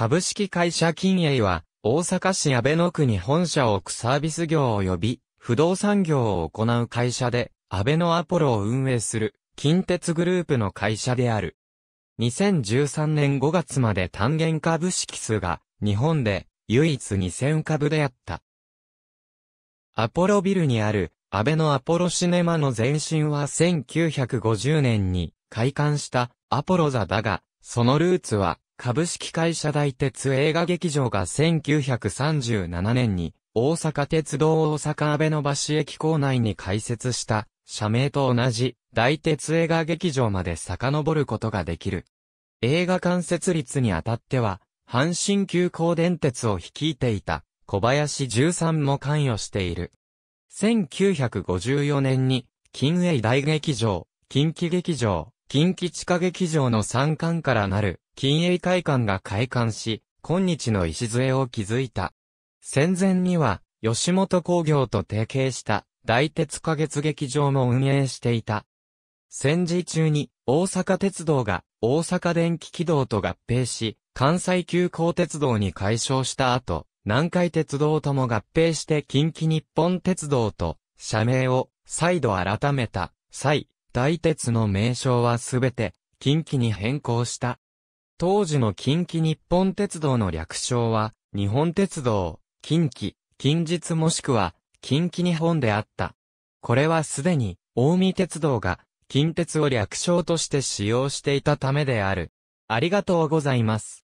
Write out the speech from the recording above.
株式会社金栄は、大阪市安倍野区に本社を置くサービス業及び、不動産業を行う会社で、安倍野アポロを運営する、近鉄グループの会社である。2013年5月まで単元株式数が、日本で、唯一2000株であった。アポロビルにある、安倍のアポロシネマの前身は1950年に開館したアポロ座だが、そのルーツは株式会社大鉄映画劇場が1937年に大阪鉄道大阪安倍の橋駅構内に開設した社名と同じ大鉄映画劇場まで遡ることができる。映画館設立にあたっては阪神急行電鉄を率いていた小林十三も関与している。1954年に近衛大劇場、近畿劇場、近畿地下劇場の3巻からなる近衛会館が開館し、今日の礎を築いた。戦前には、吉本工業と提携した大鉄花月劇場も運営していた。戦時中に大阪鉄道が大阪電気軌道と合併し、関西急行鉄道に改称した後、南海鉄道とも合併して近畿日本鉄道と社名を再度改めた際、大鉄の名称はすべて近畿に変更した。当時の近畿日本鉄道の略称は、日本鉄道、近畿、近日もしくは、近畿日本であった。これはすでに、近江鉄道が、近鉄を略称として使用していたためである。ありがとうございます。